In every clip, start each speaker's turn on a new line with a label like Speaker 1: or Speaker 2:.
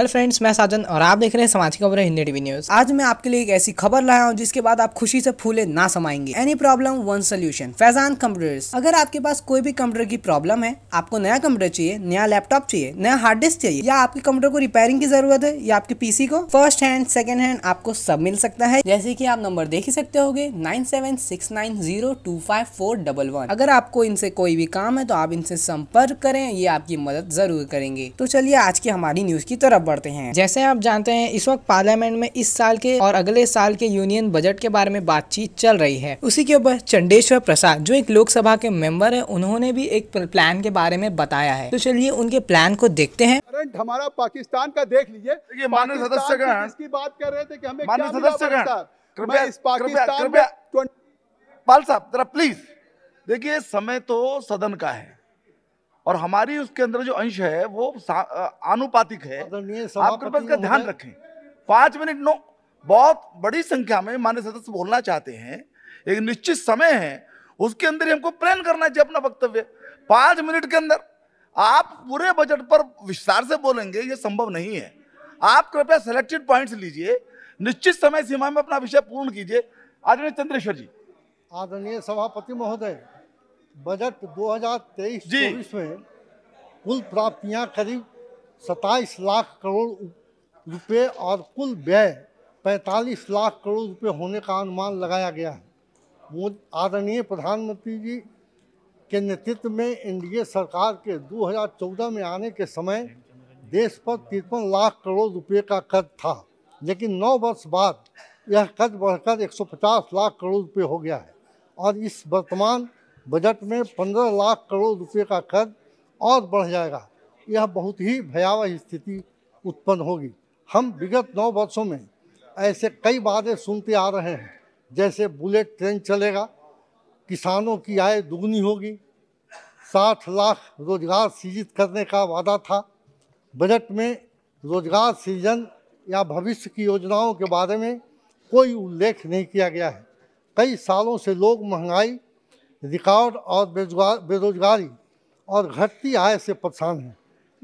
Speaker 1: hello friends मैं साजन और आप देख रहे हैं की खबर हिंदी टीवी न्यूज आज मैं आपके लिए एक ऐसी खबर लाया हूँ जिसके बाद आप खुशी से फूले ना समाएंगे any problem one solution Faizan computers अगर आपके पास कोई भी कंप्यूटर की प्रॉब्लम है आपको नया कंप्यूटर चाहिए नया लैपटॉप चाहिए नया हार्ड डिस्क चाहिए या आपके कंप्यूटर को रिपेयरिंग की जरूरत है या आपके पीसी को फर्स्ट हैंड सेकेंड हैंड आपको सब मिल सकता है जैसे की आप नंबर देख ही सकते हो नाइन अगर आपको इनसे कोई भी काम है तो आप इनसे संपर्क करें ये आपकी मदद जरूर करेंगे तो चलिए आज की हमारी न्यूज की तरफ पड़ते हैं जैसे आप जानते हैं इस वक्त पार्लियामेंट में इस साल के और अगले साल के यूनियन बजट के बारे में बातचीत चल रही है उसी के ऊपर चंडेश्वर प्रसाद जो एक लोकसभा के मेंबर है उन्होंने भी एक प्लान के बारे में बताया है तो चलिए उनके प्लान को देखते हैं
Speaker 2: हमारा पाकिस्तान का देख लीजिए मानव सदस्य बात कर रहे थे कि हमें सदस्य कृपया पाल साहब जरा प्लीज देखिए समय तो सदन का है और हमारी उसके अंदर जो अंश है वो आनुपातिक है आप कृपया इसका ध्यान रखें पांच मिनट नो बहुत बड़ी संख्या में मान्य सदस्य बोलना चाहते हैं एक निश्चित समय है उसके अंदर ही हमको प्लान करना चाहिए अपना वक्तव्य पाँच मिनट के अंदर आप पूरे बजट पर विस्तार से बोलेंगे ये संभव नहीं है आप कृपया सिलेक्टेड पॉइंट्स लीजिए निश्चित समय सीमा में अपना विषय पूर्ण कीजिए आदरणीय चंद्रेश्वर जी आदरणीय सभापति महोदय बजट 2023 तेईस में कुल प्राप्तियां करीब सत्ताईस लाख करोड़ रुपए और कुल व्यय 45 लाख करोड़ रुपए होने का अनुमान लगाया गया है आदरणीय प्रधानमंत्री जी के नेतृत्व में एनडीए सरकार के 2014 में आने के समय देश पर तिरपन लाख करोड़ रुपए का कर्ज था लेकिन नौ वर्ष बाद यह कर्ज बढ़कर 150 लाख करोड़ रुपए हो गया है और इस वर्तमान बजट में पंद्रह लाख करोड़ रुपए का कर्ज और बढ़ जाएगा यह बहुत ही भयावह स्थिति उत्पन्न होगी हम विगत नौ वर्षों में ऐसे कई वादे सुनते आ रहे हैं जैसे बुलेट ट्रेन चलेगा किसानों की आय दुगनी होगी साठ लाख रोजगार सृजित करने का वादा था बजट में रोजगार सृजन या भविष्य की योजनाओं के बारे में कोई उल्लेख नहीं किया गया है कई सालों से लोग महंगाई रिकॉर्ड और बेरोजगार बेरोजगारी और घटती आय से परेशान हैं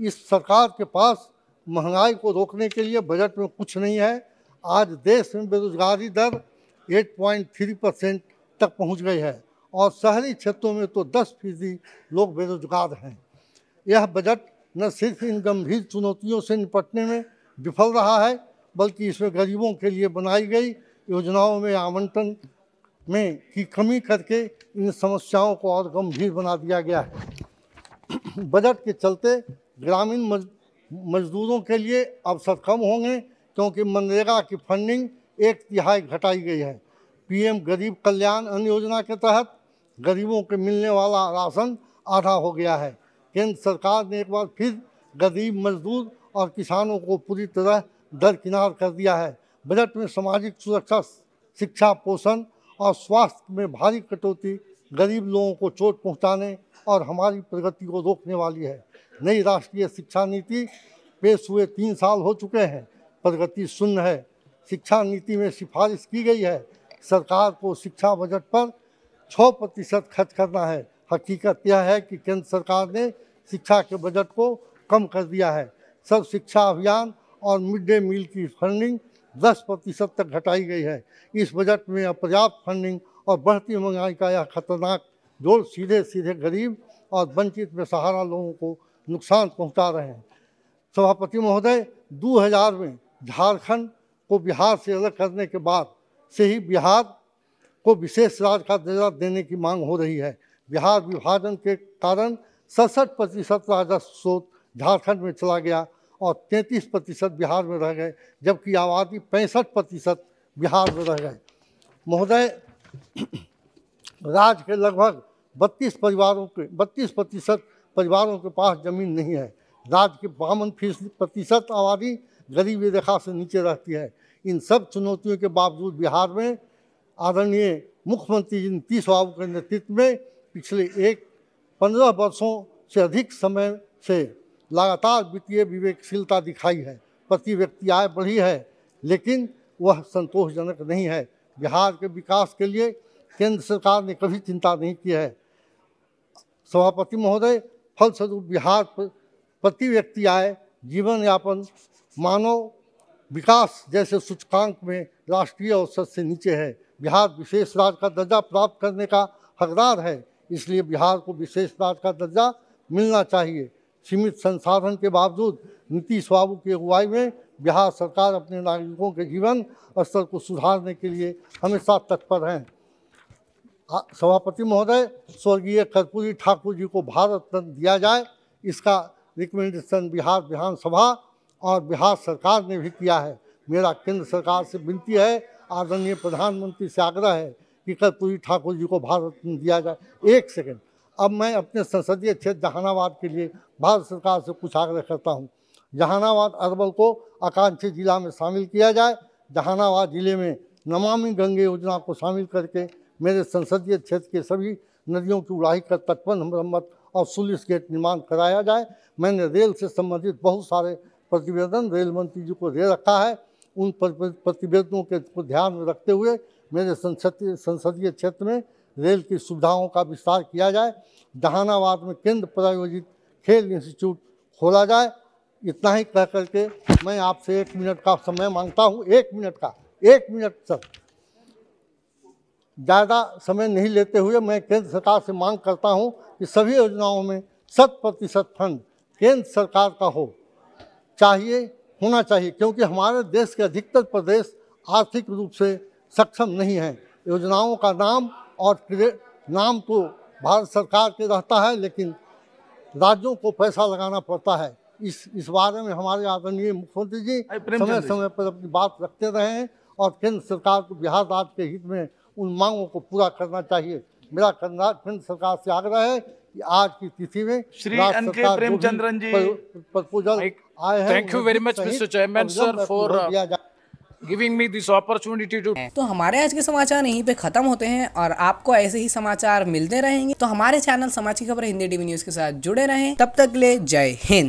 Speaker 2: इस सरकार के पास महंगाई को रोकने के लिए बजट में कुछ नहीं है आज देश में बेरोजगारी दर 8.3 परसेंट तक पहुंच गई है और शहरी क्षेत्रों में तो 10 फीसदी लोग बेरोजगार हैं यह बजट न सिर्फ इन गंभीर चुनौतियों से निपटने में विफल रहा है बल्कि इसमें गरीबों के लिए बनाई गई योजनाओं में आवंटन में की कमी करके इन समस्याओं को और गंभीर बना दिया गया है बजट के चलते ग्रामीण मजदूरों के लिए अवसर कम होंगे क्योंकि मनरेगा की फंडिंग एक तिहाई घटाई गई है पीएम गरीब कल्याण अन्न योजना के तहत गरीबों के मिलने वाला राशन आधा हो गया है केंद्र सरकार ने एक बार फिर गरीब मजदूर और किसानों को पूरी तरह दरकिनार कर दिया है बजट में सामाजिक सुरक्षा शिक्षा पोषण और स्वास्थ्य में भारी कटौती गरीब लोगों को चोट पहुंचाने और हमारी प्रगति को रोकने वाली है नई राष्ट्रीय शिक्षा नीति पेश हुए तीन साल हो चुके हैं प्रगति शून्य है शिक्षा नीति में सिफारिश की गई है सरकार को शिक्षा बजट पर छः प्रतिशत खर्च करना है हकीकत यह है कि केंद्र सरकार ने शिक्षा के बजट को कम कर दिया है सर्व शिक्षा अभियान और मिड डे मील की फंडिंग 10 प्रतिशत तक घटाई गई है इस बजट में अपर्याप्त फंडिंग और बढ़ती महंगाई का यह खतरनाक जोर सीधे सीधे गरीब और वंचित बेसहारा लोगों को नुकसान पहुंचा रहे हैं सभापति महोदय 2000 में झारखंड को बिहार से अलग करने के बाद से ही बिहार को विशेष राज्य का दर्जा देने की मांग हो रही है बिहार विभाजन के कारण सड़सठ प्रतिशत राजस्व स्रोत झारखंड में चला गया और 33 प्रतिशत बिहार में रह गए जबकि आबादी पैंसठ प्रतिशत बिहार में रह गए महोदय राज्य के लगभग 32 परिवारों के 32 प्रतिशत परिवारों के पास जमीन नहीं है राज्य के बावन फीसदी प्रतिशत आबादी गरीबी रेखा से नीचे रहती है इन सब चुनौतियों के बावजूद बिहार में आदरणीय मुख्यमंत्री जी नीतीश बाबू के नेतृत्व में पिछले एक पंद्रह वर्षों से अधिक समय से लगातार वित्तीय विवेकशीलता दिखाई है प्रति व्यक्ति आय बढ़ी है लेकिन वह संतोषजनक नहीं है बिहार के विकास के लिए केंद्र सरकार ने कभी चिंता नहीं की है सभापति महोदय फलस्वरूप बिहार प्रति व्यक्ति आय जीवन यापन मानव विकास जैसे सूचकांक में राष्ट्रीय औसत से नीचे है बिहार विशेष राज्य का दर्जा प्राप्त करने का हकदार है इसलिए बिहार को विशेष राज्य का दर्जा मिलना चाहिए सीमित संसाधन के बावजूद नीतीश बाबू की अगुवाई में बिहार सरकार अपने नागरिकों के जीवन स्तर को सुधारने के लिए हमेशा तत्पर हैं सभापति महोदय स्वर्गीय कर्पूरी ठाकुर जी को भारत रत्न दिया जाए इसका रिकमेंडेशन बिहार विधानसभा और बिहार सरकार ने भी किया है मेरा केंद्र सरकार से विनती है आदरणीय प्रधानमंत्री से आग्रह है कि कर्पूरी ठाकुर जी को भारत रत्न दिया जाए एक सेकेंड अब मैं अपने संसदीय क्षेत्र जहानाबाद के लिए भारत सरकार से कुछ आग्रह करता हूँ जहानाबाद अरवल को आकांक्षी जिला में शामिल किया जाए जहानाबाद ज़िले में नमामि गंगे योजना को शामिल करके मेरे संसदीय क्षेत्र के सभी नदियों की उड़ाही का तटबंध मरम्मत और सुलिस गेट निर्माण कराया जाए मैंने रेल से संबंधित बहुत सारे प्रतिवेदन रेल मंत्री जी को दे रखा है उन प्रतिवेदनों के को ध्यान में रखते हुए मेरे संसदीय संसदीय क्षेत्र में रेल की सुविधाओं का विस्तार किया जाए जहानाबाद में केंद्र प्रायोजित खेल इंस्टीट्यूट खोला जाए इतना ही कह करके मैं आपसे एक मिनट का समय मांगता हूँ एक मिनट का एक मिनट सर ज़्यादा समय नहीं लेते हुए मैं केंद्र सरकार से मांग करता हूँ कि सभी योजनाओं में शत प्रतिशत फंड केंद्र सरकार का हो चाहिए होना चाहिए क्योंकि हमारे देश के अधिकतर प्रदेश आर्थिक रूप से सक्षम नहीं हैं योजनाओं का नाम और नाम तो भारत सरकार के रहता है लेकिन राज्यों को पैसा लगाना पड़ता है इस इस बारे में हमारे आदरणीय मुख्यमंत्री जी समय समय पर अपनी बात रखते रहे हैं और केंद्र सरकार को बिहार राज्य के हित में उन मांगों को पूरा करना चाहिए मेरा केंद्र सरकार से आग्रह है कि आज की तिथि में श्री एनके प्रेमचंद्रन जी प्रपोजल आए हैं thank you very much mister chairman sir for giving me this opportunity to
Speaker 1: तो हमारे आज के समाचार यहीं पे खत्म होते हैं और आपको ऐसे ही समाचार मिलते रहेंगे तो हमारे चैनल समाची खबर हिंदी टीवी न्यूज के साथ जुड़े रहें तब तक ले जय हिंद